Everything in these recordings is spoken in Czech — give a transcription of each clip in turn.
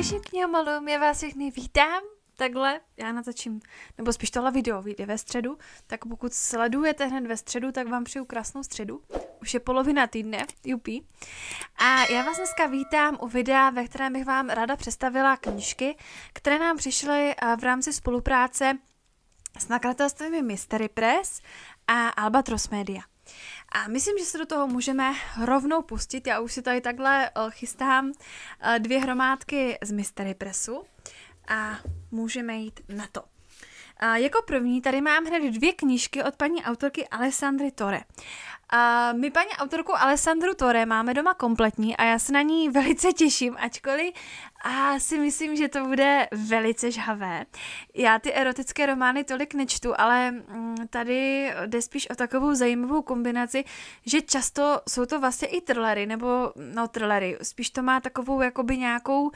Ahoj všichni malům, já vás všechny vítám. Takhle, já natočím, nebo spíš tohle video vyjde ve středu, tak pokud sledujete hned ve středu, tak vám přeju krásnou středu. Už je polovina týdne, jupí. A já vás dneska vítám u videa, ve kterém bych vám ráda představila knížky, které nám přišly eh, v rámci spolupráce s nakladatelstvím Mystery Press a Albatros Media. A myslím, že se do toho můžeme rovnou pustit. Já už si tady takhle eh, chystám eh, dvě hromádky z Mystery Pressu a můžeme jít na to. A eh, jako první tady mám hned dvě knížky od paní autorky Alessandry Tore. A my paní autorku Alessandru Tore máme doma kompletní a já se na ní velice těším, ačkoliv a si myslím, že to bude velice žhavé. Já ty erotické romány tolik nečtu, ale mm, tady jde spíš o takovou zajímavou kombinaci, že často jsou to vlastně i trlery, nebo no trlery, spíš to má takovou jakoby nějakou um,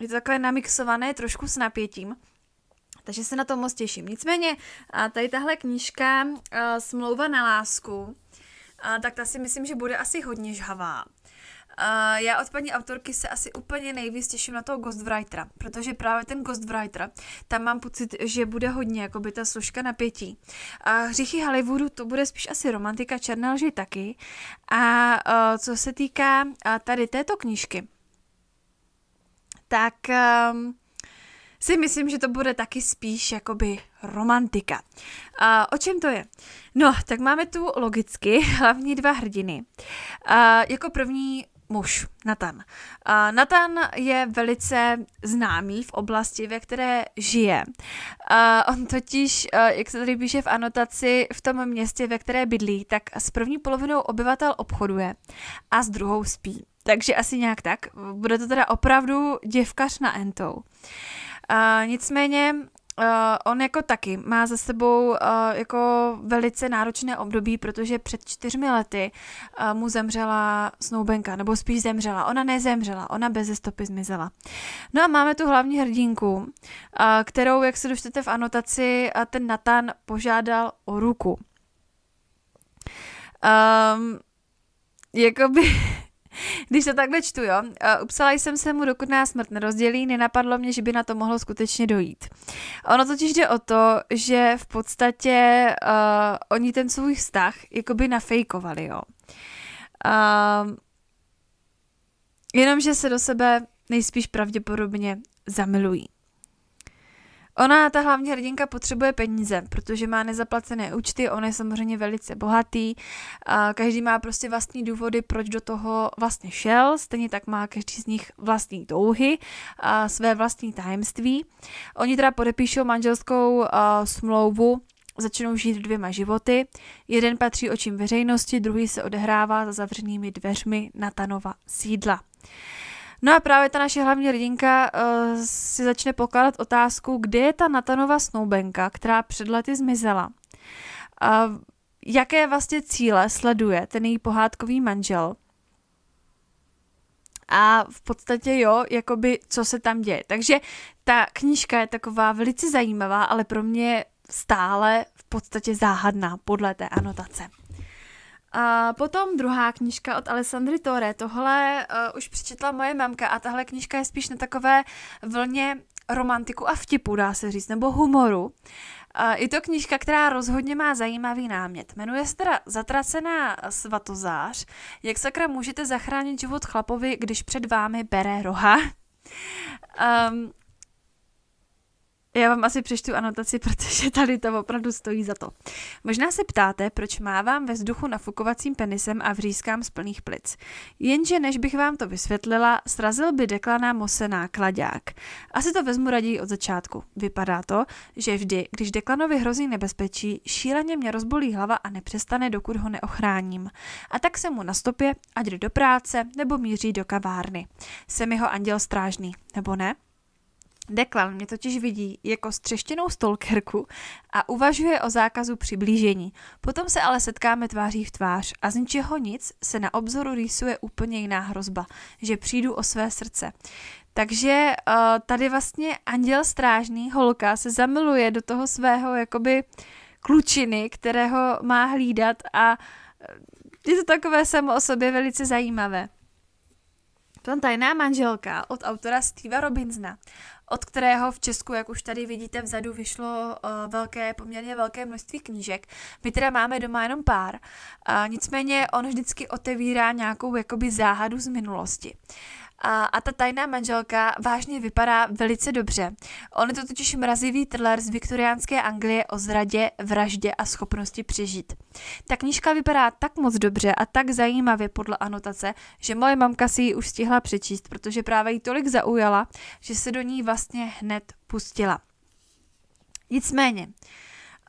je to takové namixované trošku s napětím. Takže se na to moc těším. Nicméně, tady tahle knížka eh, Smlouva na lásku, eh, tak ta si myslím, že bude asi hodně žhavá. Uh, já od paní autorky se asi úplně nejvíc těším na toho Ghostwritera, protože právě ten Ghostwriter, tam mám pocit, že bude hodně jako by ta složka napětí. A uh, Hříchy Hollywoodu to bude spíš asi romantika, černá lži taky. A uh, co se týká uh, tady této knížky, tak... Ehm, si myslím, že to bude taky spíš jakoby romantika. A o čem to je? No, tak máme tu logicky hlavní dva hrdiny. A jako první muž, Nathan. A Nathan je velice známý v oblasti, ve které žije. A on totiž, jak se tady píše v anotaci, v tom městě, ve které bydlí, tak s první polovinou obyvatel obchoduje a s druhou spí. Takže asi nějak tak. Bude to teda opravdu děvkař na entou. Uh, a nicméně Uh, on jako taky má za sebou uh, jako velice náročné období, protože před čtyřmi lety uh, mu zemřela snoubenka, nebo spíš zemřela. Ona nezemřela, ona bez stopy zmizela. No a máme tu hlavní hrdinku, uh, kterou, jak se dočtete v anotaci, uh, ten Natan požádal o ruku. Um, jakoby... Když to takhle čtu, jo. Eh, upsala jsem se mu, dokud nás smrt nerozdělí, nenapadlo mě, že by na to mohlo skutečně dojít. Ono totiž jde o to, že v podstatě uh, oni ten svůj vztah jakoby nafejkovali, jo. Uh, jenomže se do sebe nejspíš pravděpodobně zamilují. Ona, ta hlavní hrdinka, potřebuje peníze, protože má nezaplacené účty, on je samozřejmě velice bohatý, a každý má prostě vlastní důvody, proč do toho vlastně šel, stejně tak má každý z nich vlastní touhy a své vlastní tajemství. Oni teda podepíšou manželskou a, smlouvu, začnou žít dvěma životy. Jeden patří očím veřejnosti, druhý se odehrává za zavřenými dveřmi Natanova sídla. No a právě ta naše hlavní hrdinka uh, si začne pokládat otázku, kde je ta Natanova snoubenka, která před lety zmizela. Uh, jaké vlastně cíle sleduje ten její pohádkový manžel. A v podstatě jo, jakoby co se tam děje. Takže ta knížka je taková velice zajímavá, ale pro mě stále v podstatě záhadná podle té anotace. A potom druhá knižka od Alessandry Tore. Tohle uh, už přečetla moje mamka a tahle knižka je spíš na takové vlně romantiku a vtipu, dá se říct, nebo humoru. Uh, je to knižka, která rozhodně má zajímavý námět. Jmenuje se teda Zatracená svatozář. Jak sakra můžete zachránit život chlapovi, když před vámi bere roha? Um, Já vám asi přečtu anotaci, protože tady to opravdu stojí za to. Možná se ptáte, proč mávám ve vzduchu nafukovacím penisem a vřískám z plných plic. Jenže než bych vám to vysvětlila, srazil by deklaná mosená kladák. Asi to vezmu raději od začátku. Vypadá to, že vždy, když deklanovi hrozí nebezpečí, šíleně mě rozbolí hlava a nepřestane, dokud ho neochráním. A tak se mu na stopě, ať jde do práce nebo míří do kavárny. Jsem jeho anděl strážný, nebo ne? Deklan mě totiž vidí jako střeštěnou stolkerku a uvažuje o zákazu přiblížení. Potom se ale setkáme tváří v tvář a z ničeho nic se na obzoru rýsuje úplně jiná hrozba, že přijdu o své srdce. Takže eh, tady vlastně anděl strážný holka se zamiluje do toho svého jakoby klučiny, kterého má hlídat a eh, je to takové samo o sobě velice zajímavé. Tam tajná manželka od autora Steva Robinsona od kterého v Česku, jak už tady vidíte vzadu, vyšlo eh, velké, poměrně velké množství knížek. My teda máme doma jenom pár, nicméně on vždycky otevírá nějakou jakoby záhadu z minulosti. A, a ta tajná manželka vážně vypadá velice dobře. On je to totiž mrazivý thriller z viktoriánské Anglie o zradě, vraždě a schopnosti přežít. Ta knížka vypadá tak moc dobře a tak zajímavě podle anotace, že moje mamka si ji už stihla přečíst, protože právě ji tolik zaujala, že se do ní vlastně hned pustila. Nicméně,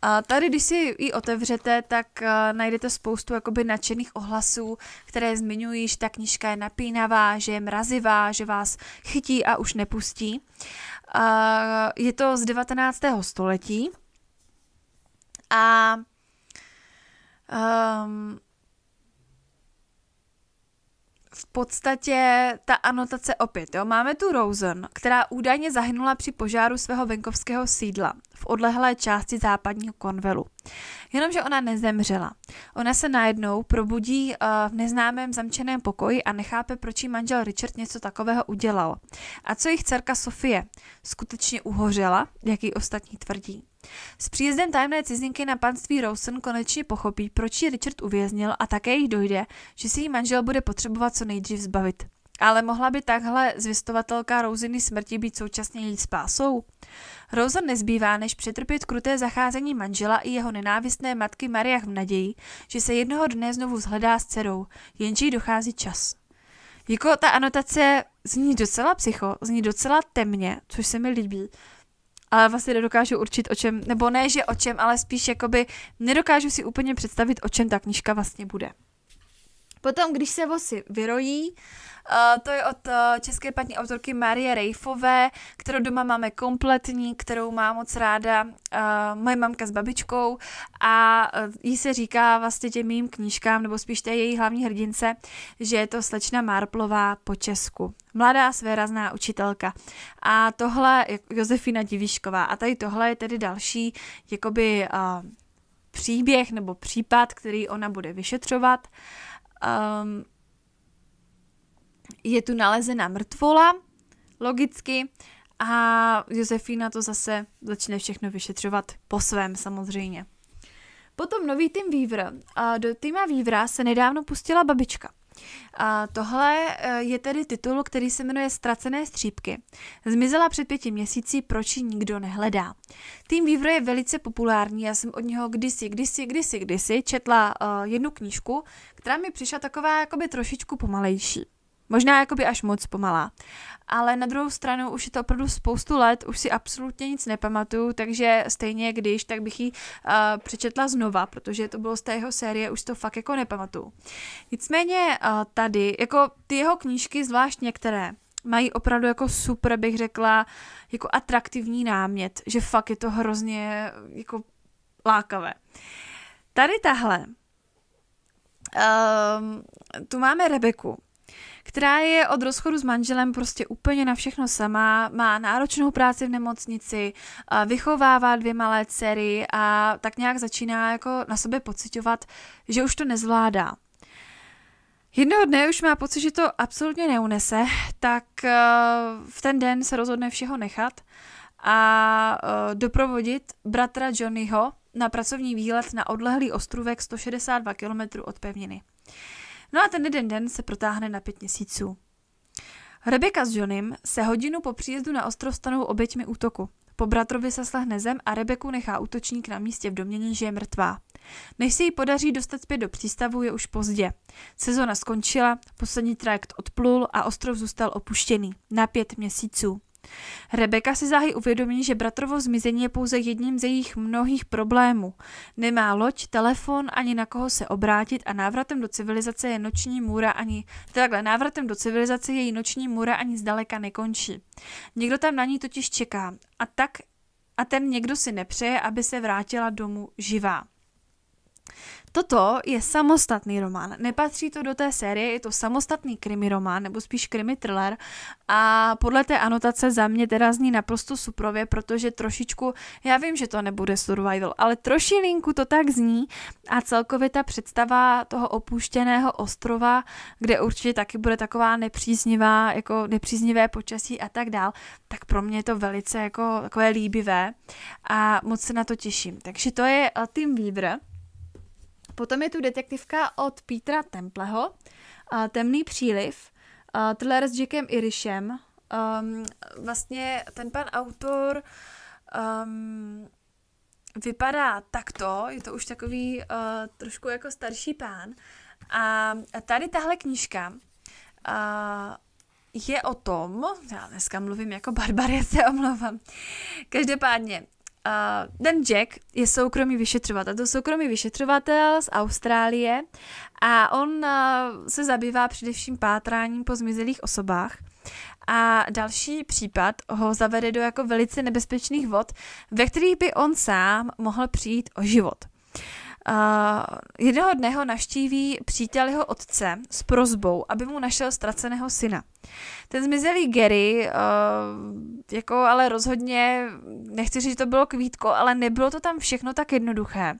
a tady, když si ji otevřete, tak eh, najdete spoustu jakoby nadšených ohlasů, které zmiňují, že ta knižka je napínavá, že je mrazivá, že vás chytí a už nepustí. A je to z 19. století a um, v podstatě ta anotace opět. Jo? Máme tu Rosen, která údajně zahynula při požáru svého venkovského sídla v odlehlé části západního konvelu. Jenomže ona nezemřela. Ona se najednou probudí eh, v neznámém zamčeném pokoji a nechápe, proč jí manžel Richard něco takového udělal. A co jejich dcerka Sofie? Skutečně uhořela, jak ji ostatní tvrdí. S příjezdem tajemné cizinky na panství Rawson konečně pochopí, proč ji Richard uvěznil a také jich dojde, že si jí manžel bude potřebovat co nejdřív zbavit. Ale mohla by takhle zvěstovatelka Rosiny smrti být současně její spásou? Rosen nezbývá, než přetrpět kruté zacházení manžela i jeho nenávistné matky Mariach v naději, že se jednoho dne znovu zhledá s dcerou, jenže jí dochází čas. Jako ta anotace zní docela psycho, zní docela temně, což se mi líbí, ale vlastně nedokážu určit o čem, nebo ne, že o čem, ale spíš jakoby nedokážu si úplně představit, o čem ta knižka vlastně bude. Potom, když se vosy vyrojí, uh, to je od uh, české paní autorky Marie Rejfové, kterou doma máme kompletní, kterou má moc ráda uh, moje mamka s babičkou a uh, jí se říká vlastně těm mým knížkám, nebo spíš té její hlavní hrdince, že je to slečna Marplová po Česku. Mladá svérazná učitelka. A tohle je Josefina Divišková, A tady tohle je tedy další jakoby uh, příběh nebo případ, který ona bude vyšetřovat. Uh, Um, je tu nalezená mrtvola, logicky, a Josefína to zase začne všechno vyšetřovat po svém samozřejmě. Potom nový tým Vývr. Do týma Vývra se nedávno pustila babička. A tohle e, je tedy titul, který se jmenuje Ztracené střípky. Zmizela před pěti měsíci, proč ji nikdo nehledá. Tým Vývr je velice populární, já jsem od něho kdysi, kdysi, kdysi, kdysi četla e, jednu knížku, která mi přišla taková jakoby trošičku pomalejší. Možná jakoby až moc pomalá. Ale na druhou stranu už je to opravdu spoustu let, už si absolutně nic nepamatuju, takže stejně když, tak bych ji uh, přečetla znova, protože to bylo z té jeho série, už to fakt jako nepamatuju. Nicméně uh, tady, jako ty jeho knížky, zvlášť některé, mají opravdu jako super, bych řekla, jako atraktivní námět, že fakt je to hrozně jako lákavé. Tady tahle Um, tu máme Rebeku, která je od rozchodu s manželem prostě úplně na všechno sama, má náročnou práci v nemocnici, vychovává dvě malé dcery a tak nějak začíná jako na sobě pocitovat, že už to nezvládá. Jednoho dne už má pocit, že to absolutně neunese, tak e, v ten den se rozhodne všeho nechat a e, doprovodit bratra Johnnyho na pracovní výlet na odlehlý ostrůvek 162 km od pevniny. No a ten jeden den se protáhne na pět měsíců. Rebeka s Johnem se hodinu po příjezdu na ostrov stanou oběťmi útoku. Po bratrovi se slehne zem a Rebeku nechá útočník na místě v domění, že je mrtvá. Než se jí podaří dostat zpět do přístavu, je už pozdě. Sezona skončila, poslední trajekt odplul a ostrov zůstal opuštěný na pět měsíců. Rebeka si záhy uvědomí, že bratrovo zmizení je pouze jedním ze jejich mnohých problémů. Nemá loď, telefon, ani na koho se obrátit a návratem do civilizace je noční můra ani... Takhle, návratem do civilizace její noční můra ani zdaleka nekončí. Někdo tam na ní totiž čeká a tak a ten někdo si nepřeje, aby se vrátila domů živá. Toto je samostatný román. Nepatří to do té série, je to samostatný krimi román, nebo spíš krimi thriller. A podle té anotace za mě teda zní naprosto suprově, protože trošičku, já vím, že to nebude survival, ale trošilinku to tak zní a celkově ta představa toho opuštěného ostrova, kde určitě taky bude taková nepříznivá, jako nepříznivé počasí a tak dál, tak pro mě je to velice jako takové líbivé a moc se na to těším. Takže to je Tim Weaver, Potom je tu detektivka od Petra Templeho, uh, Temný příliv, uh, thriller s Jackem Irishem. Um, ehm, vlastně ten pan autor um, vypadá takto, je to už takový uh, trošku jako starší pán. A tady tahle knížka uh, je o tom, já dneska mluvím jako Barbarie, se omlouvám. Každopádně, Uh, ten Jack je soukromý vyšetřovatel. To soukromý vyšetřovatel z Austrálie a on uh, se zabývá především pátráním po zmizelých osobách. A další případ ho zavede do jako velice nebezpečných vod, ve kterých by on sám mohl přijít o život. Uh, jednoho dne ho naštíví přítel jeho otce s prozbou, aby mu našel ztraceného syna. Ten zmizelý Gary, uh, jako ale rozhodně, nechci říct, že to bylo kvítko, ale nebylo to tam všechno tak jednoduché.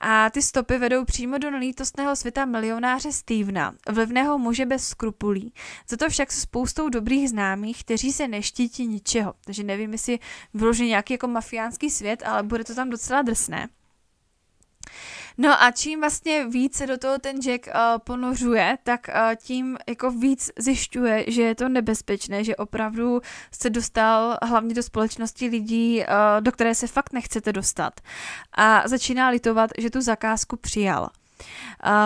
A ty stopy vedou přímo do nelítostného světa milionáře Stevena, vlivného muže bez skrupulí. Za to však s spoustou dobrých známých, kteří se neštítí ničeho. Takže nevím, jestli vyloží nějaký jako mafiánský svět, ale bude to tam docela drsné. No a čím vlastně víc se do toho ten Jack uh, ponořuje, tak uh, tím jako víc zjišťuje, že je to nebezpečné, že opravdu se dostal hlavně do společnosti lidí, uh, do které se fakt nechcete dostat. A začíná litovat, že tu zakázku přijal.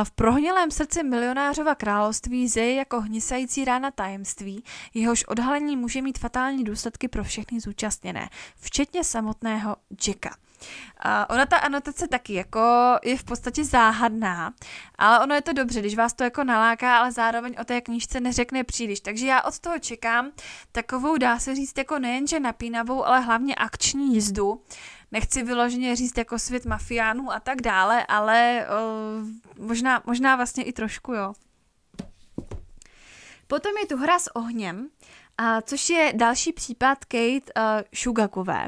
V prohnilém srdci milionářova království zeje jako hnisající rána tajemství, jehož odhalení může mít fatální důsledky pro všechny zúčastněné, včetně samotného Jacka. A ona ta anotace taky jako je v podstatě záhadná, ale ono je to dobře, když vás to jako naláká, ale zároveň o té knížce neřekne příliš. Takže já od toho čekám takovou, dá se říct, jako nejenže napínavou, ale hlavně akční jízdu. Nechci vyloženě říct jako svět mafiánů a tak dále, ale uh, možná, možná vlastně i trošku, jo. Potom je tu hra s ohněm a což je další případ Kate uh, Šugakové.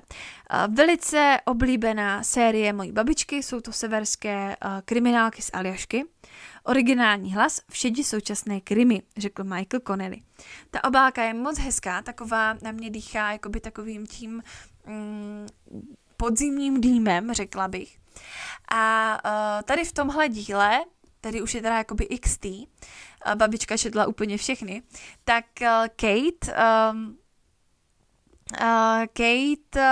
Uh, velice oblíbená série mojí babičky, jsou to severské uh, kriminálky z Aljašky. Originální hlas všedí současné krimi, řekl Michael Connelly. Ta obálka je moc hezká, taková na mě dýchá jakoby takovým tím mm, podzimním dýmem, řekla bych. A uh, tady v tomhle díle, tady už je teda jakoby XT, babička četla úplně všechny, tak eh, Kate um, uh, Kate uh,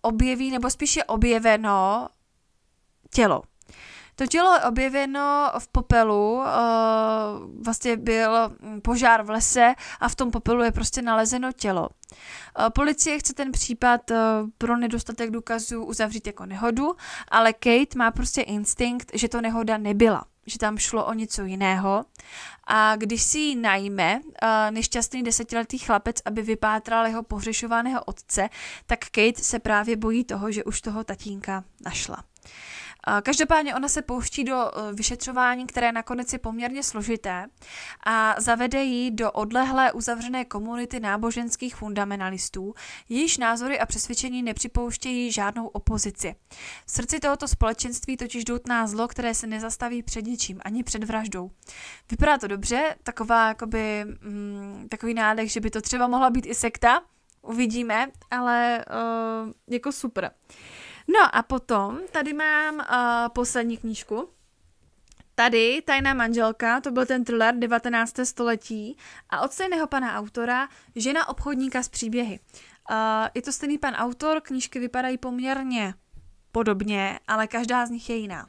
objeví, nebo spíše objeveno tělo. To tělo je objeveno v popelu, uh, vlastně byl požár v lese a v tom popelu je prostě nalezeno tělo. Uh, policie chce ten případ uh, pro nedostatek důkazů uzavřít jako nehodu, ale Kate má prostě instinkt, že to nehoda nebyla že tam šlo o něco jiného. A když si ji najme, eh, nešťastný desetiletý chlapec, aby vypátral jeho pohřešovaného otce, tak Kate se právě bojí toho, že už toho tatínka našla. Každopádně ona se pouští do eh, vyšetřování, které nakonec je poměrně složité a zavede ji do odlehlé uzavřené komunity náboženských fundamentalistů, jejíž názory a přesvědčení nepřipouštějí žádnou opozici. V srdci tohoto společenství totiž doutná zlo, které se nezastaví před ničím, ani před vraždou. Vypadá to dobře, taková, jakoby, mm, takový nádech, že by to třeba mohla být i sekta, uvidíme, ale uh, jako super. No a potom tady mám uh, poslední knížku. Tady Tajná manželka, to byl ten thriller 19. století a od stejného pana autora Žena obchodníka s příběhy. Uh, je to stejný pan autor, knížky vypadají poměrně podobně, ale každá z nich je jiná.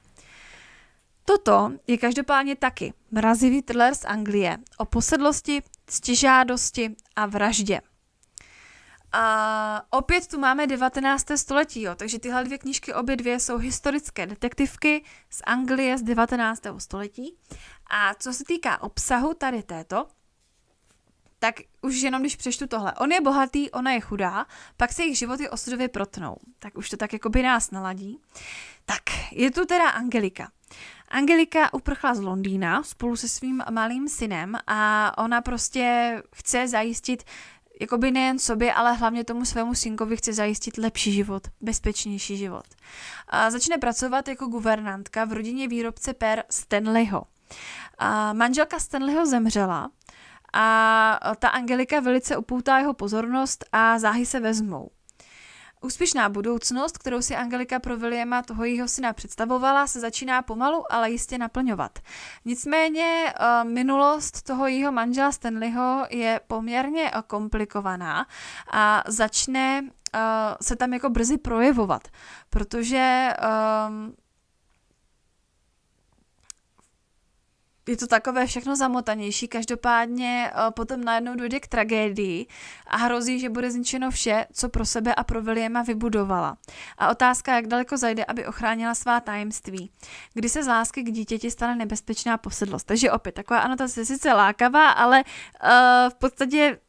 Toto je každopádně taky mrazivý thriller z Anglie o posedlosti, ctižádosti a vraždě. A opět tu máme 19. století, jo, takže tyhle dvě knížky, obě dvě jsou historické detektivky z Anglie z 19. století. A co se týká obsahu tady této, tak už jenom když přečtu tohle. On je bohatý, ona je chudá, pak se jejich životy osudově protnou. Tak už to tak jako by nás naladí. Tak, je tu teda Angelika. Angelika uprchla z Londýna spolu se svým malým synem a ona prostě chce zajistit Jakoby nejen sobě, ale hlavně tomu svému synkovi chce zajistit lepší život, bezpečnější život. A začne pracovat jako guvernantka v rodině výrobce per Stanleyho. A manželka Stanleyho zemřela a ta Angelika velice upoutá jeho pozornost a záhy se vezmou. Úspěšná budoucnost, kterou si Angelika pro Williama, toho jeho syna, představovala, se začíná pomalu, ale jistě naplňovat. Nicméně eh, minulost toho jeho manžela Stanleyho je poměrně eh, komplikovaná a začne eh, se tam jako brzy projevovat, protože je to takové všechno zamotanější. Každopádně eh, potom najednou dojde k tragédii a hrozí, že bude zničeno vše, co pro sebe a pro Williama vybudovala. A otázka, jak daleko zajde, aby ochránila svá tajemství. Kdy se z lásky k dítěti stane nebezpečná posedlost. Takže opět, taková anotace sice lákavá, ale uh, v podstatě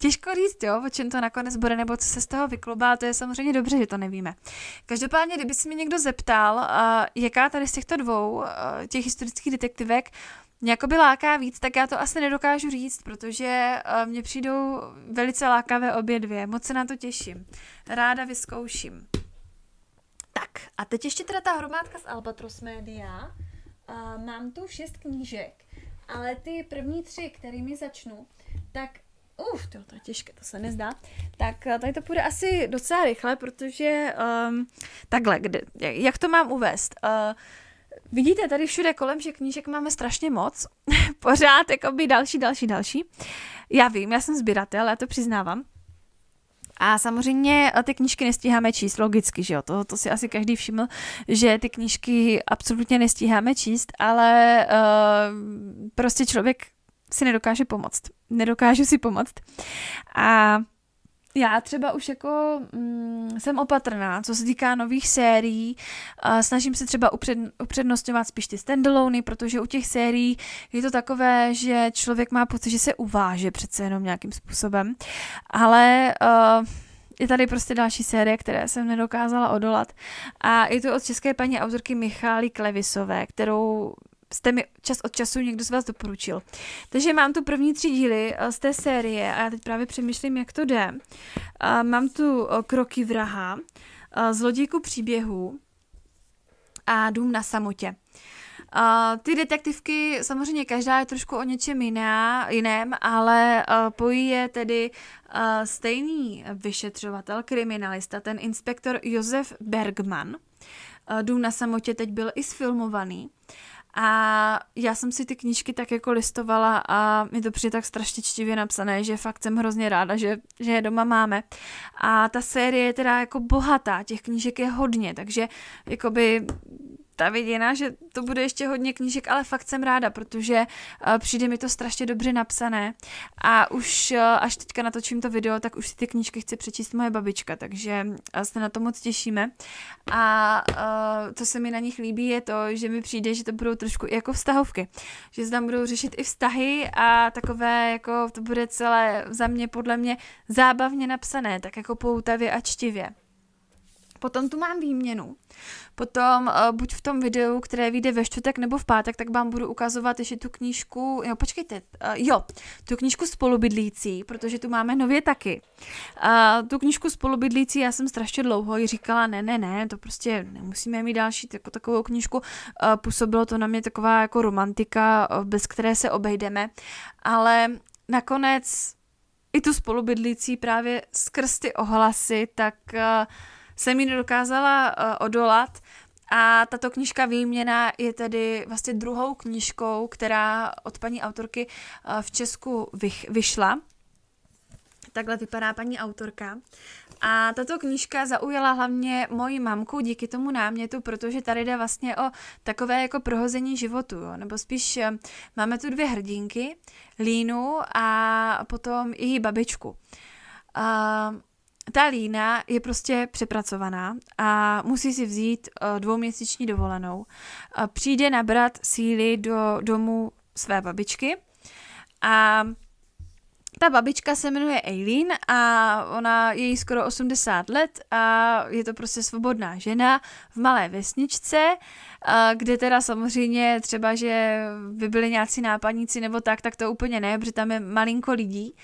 Těžko říct, jo, o čem to nakonec bude, nebo co se z toho vyklubá, to je samozřejmě dobře, že to nevíme. Každopádně, kdyby se mě někdo zeptal, eh, jaká tady z těchto dvou, těch historických detektivek, mě jakoby láká víc, tak já to asi nedokážu říct, protože eh, mě přijdou velice lákavé obě dvě. Moc se na to těším. Ráda vyzkouším. Tak, a teď ještě teda ta hromádka z Albatros Media. Eh, mám tu šest knížek, ale ty první tři, kterými začnu, tak Uf, to, to je těžké, to se nezdá. Tak eh, tady to půjde asi docela rychle, protože um, takhle, kde, jak to mám uvést? Uh, vidíte tady všude kolem, že knížek máme strašně moc. Pořád jako by další, další, další. Já vím, já jsem sběratel, já to přiznávám. A samozřejmě eh, ty knížky nestíháme číst, logicky, že jo, to, to si asi každý všiml, že ty knížky absolutně nestíháme číst, ale uh, prostě člověk si nedokáže pomoct. Nedokážu si pomoct. A já třeba už jako mm, jsem opatrná, co se týká nových sérií. A snažím se třeba upřed, upřednostňovat spíš ty standalony, protože u těch sérií je to takové, že člověk má pocit, že se uváže přece jenom nějakým způsobem. Ale uh, je tady prostě další série, které jsem nedokázala odolat. A je to od české paní autorky Michály Klevisové, kterou jste mi čas od času někdo z vás doporučil. Takže mám tu první tři díly eh, z té série a já teď právě přemýšlím, jak to jde. Eh, mám tu eh, Kroky vraha, Zlodějku příběhů a Dům na samotě. Uh, ty detektivky, samozřejmě každá je trošku o něčem jiná, jiném, ale uh, pojí je tedy uh, stejný vyšetřovatel, kriminalista, ten inspektor Josef Bergman. Uh, Dům na samotě teď byl i sfilmovaný. Uh, a já jsem si ty knížky tak jako listovala a mi to přijde tak strašně čtivě napsané, že fakt jsem hrozně ráda, že, že je doma máme. A ta série je teda jako bohatá, těch knížek je hodně, takže jakoby ta viděna, že to bude ještě hodně knížek, ale fakt jsem ráda, protože eh, přijde mi to strašně dobře napsané a už eh, až teďka natočím to video, tak už si ty knížky chce přečíst moje babička, takže eh, se na to moc těšíme a co se mi na nich líbí je to, že mi přijde, že to budou trošku i jako vztahovky, že se tam budou řešit i vztahy a takové jako to bude celé za mě podle mě zábavně napsané, tak jako poutavě a čtivě. Potom tu mám výměnu. Potom eh, buď v tom videu, které vyjde ve čtvrtek nebo v pátek, tak vám budu ukazovat ještě tu knížku, jo, počkejte, eh, jo, tu knížku spolubydlící, protože tu máme nově taky. Uh, tu knížku spolubydlící já jsem strašně dlouho ji říkala, ne, ne, ne, to prostě nemusíme mít další jako takovou knížku. Uh, působilo to na mě taková jako romantika, bez které se obejdeme, ale nakonec i tu spolubydlící právě skrz ty ohlasy, tak uh, jsem ji nedokázala eh, odolat a tato knižka Výměna je tedy vlastně druhou knižkou, která od paní autorky eh, v Česku vych vyšla. Takhle vypadá paní autorka. A tato knížka zaujala hlavně moji mamku díky tomu námětu, protože tady jde vlastně o takové jako prohození životu, jo? nebo spíš eh, máme tu dvě hrdinky, Línu a potom její babičku ta lína je prostě přepracovaná a musí si vzít eh, dvouměsíční dovolenou. Eh, přijde nabrat síly do domu své babičky a ta babička se jmenuje Eileen a ona je jí skoro 80 let a je to prostě svobodná žena v malé vesničce kde teda samozřejmě třeba, že by byli nějací nápadníci nebo tak, tak to úplně ne, protože tam je malinko lidí.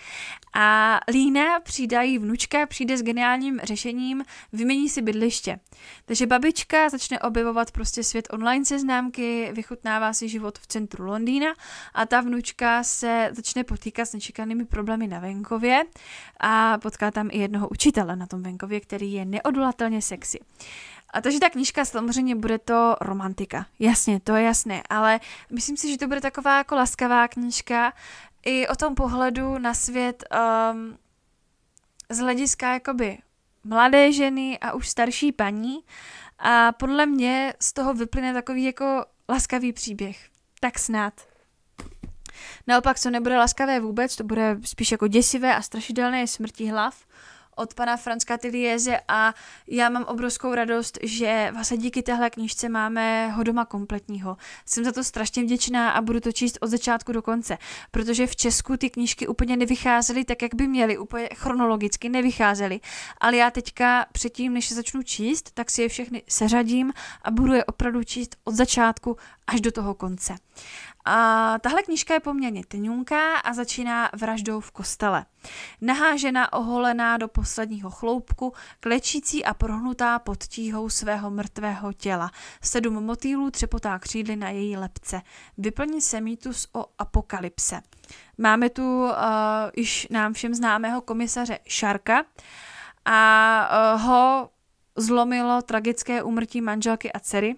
A Lína přidají vnučka, přijde s geniálním řešením, vymění si bydliště. Takže babička začne objevovat prostě svět online seznámky, vychutnává si život v centru Londýna a ta vnučka se začne potýkat s nečekanými problémy na venkově a potká tam i jednoho učitele na tom venkově, který je neodolatelně sexy. A takže ta knížka samozřejmě bude to romantika. Jasně, to je jasné, ale myslím si, že to bude taková jako laskavá knížka i o tom pohledu na svět um, z hlediska jakoby mladé ženy a už starší paní a podle mě z toho vyplyne takový jako laskavý příběh. Tak snad. Naopak, co nebude laskavé vůbec, to bude spíš jako děsivé a strašidelné smrti hlav od pana Franska Tilieze a já mám obrovskou radost, že vlastně díky téhle knížce máme ho doma kompletního. Jsem za to strašně vděčná a budu to číst od začátku do konce, protože v Česku ty knížky úplně nevycházely tak, jak by měly, úplně chronologicky nevycházely. Ale já teďka předtím, než se začnu číst, tak si je všechny seřadím a budu je opravdu číst od začátku až do toho konce. A tahle knižka je poměrně tenňunká a začíná vraždou v kostele. Nahážena, oholená do posledního chloupku, klečící a prohnutá pod tíhou svého mrtvého těla. Sedm motýlů třepotá křídly na její lepce. Vyplní se mýtus o apokalypse. Máme tu uh, již nám všem známého komisaře Šarka a uh, ho zlomilo tragické úmrtí manželky a dcery,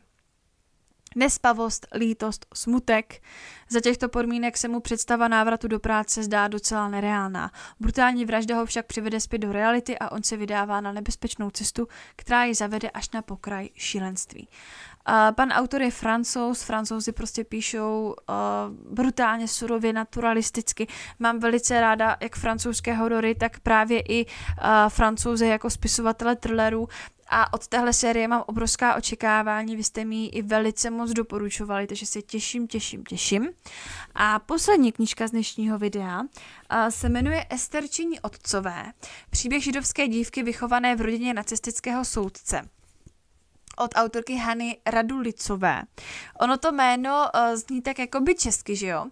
nespavost, lítost, smutek. Za těchto podmínek se mu představa návratu do práce zdá docela nereálná. Brutální vražda ho však přivede zpět do reality a on se vydává na nebezpečnou cestu, která ji zavede až na pokraj šílenství. Uh, pan autor je francouz, francouzi prostě píšou uh, brutálně surově, naturalisticky. Mám velice ráda jak francouzské horory, tak právě i uh, francouze jako spisovatele thrillerů. A od téhle série mám obrovská očekávání, vy jste mi ji i velice moc doporučovali, takže se těším, těším, těším. A poslední knížka z dnešního videa eh, se jmenuje Esterčiní otcové, příběh židovské dívky vychované v rodině nacistického soudce od autorky Hany Radulicové. Ono to jméno uh, zní tak jako by česky, že jo?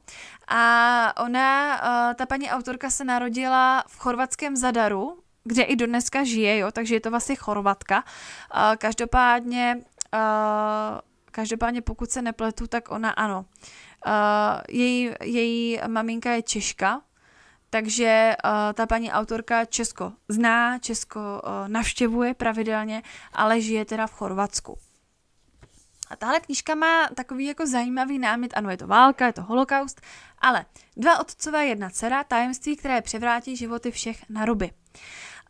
A ona, uh, ta paní autorka se narodila v chorvatském Zadaru kde i do dneska žije, jo, takže je to vlastně Chorvatka. Uh, každopádně, uh, každopádně pokud se nepletu, tak ona ano. Uh, její, její maminka je Češka, takže uh, ta paní autorka Česko zná, Česko uh, navštěvuje pravidelně, ale žije teda v Chorvatsku. A tahle knížka má takový jako zajímavý námět, ano, je to válka, je to holokaust, ale dva otcové, jedna dcera, tajemství, které převrátí životy všech na ruby. Uh,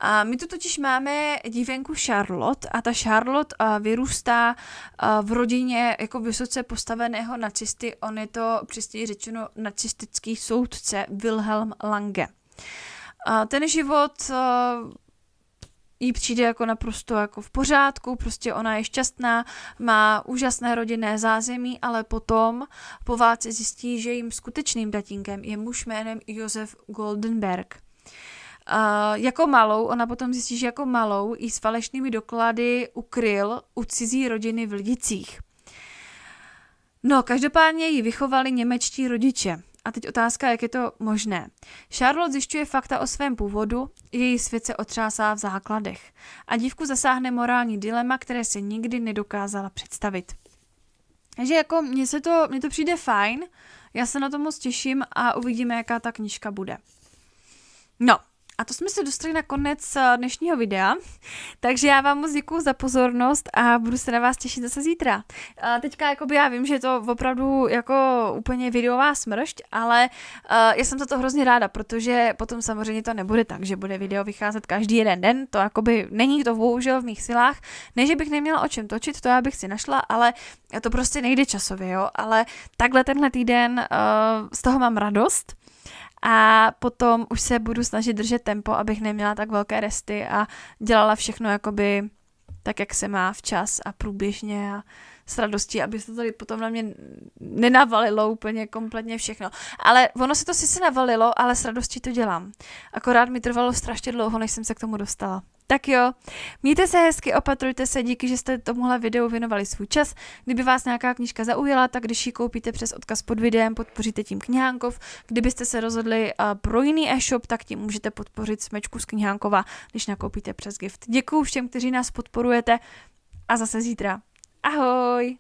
a my tu totiž máme dívenku Charlotte a ta Charlotte eh, vyrůstá eh, v rodině jako vysoce postaveného nacisty, on je to přesněji řečeno nacistický soudce Wilhelm Lange. A ten život eh, jí přijde jako naprosto jako v pořádku, prostě ona je šťastná, má úžasné rodinné zázemí, ale potom po válce zjistí, že jejím skutečným tatínkem je muž jménem Josef Goldenberg. Uh, jako malou, ona potom zjistí, že jako malou i s falešnými doklady ukryl u cizí rodiny v Lidicích. No, každopádně ji vychovali němečtí rodiče. A teď otázka, jak je to možné. Charlotte zjišťuje fakta o svém původu, její svět se otřásá v základech a dívku zasáhne morální dilema, které si nikdy nedokázala představit. Takže jako mně, se to, mně to přijde fajn, já se na to moc těším a uvidíme, jaká ta knižka bude. No, a to jsme se dostali na konec eh, dnešního videa, takže já vám moc děkuji za pozornost a budu se na vás těšit zase zítra. A eh, teďka jakoby já vím, že je to opravdu jako úplně videová smršť, ale eh, já jsem za to hrozně ráda, protože potom samozřejmě to nebude tak, že bude video vycházet každý jeden den, to jakoby není to bohužel v mých silách. Ne, že bych neměla o čem točit, to já bych si našla, ale to prostě nejde časově, jo, ale takhle tenhle týden z toho mám radost a potom už se budu snažit držet tempo, abych neměla tak velké resty a dělala všechno jakoby tak, jak se má včas a průběžně a s radostí, aby se to tady potom na mě nenavalilo úplně kompletně všechno. Ale ono se to sice navalilo, ale s radostí to dělám. Akorát mi trvalo strašně dlouho, než jsem se k tomu dostala. Tak jo, mějte se hezky, opatrujte se, díky, že jste tomuhle videu věnovali svůj čas. Kdyby vás nějaká knížka zaujala, tak když ji koupíte přes odkaz pod videem, podpoříte tím knihánkov. Kdybyste se rozhodli eh, pro jiný e-shop, tak tím můžete podpořit smečku z knihánkova, když nakoupíte přes gift. Děkuji všem, kteří nás podporujete a zase zítra. Ahoj!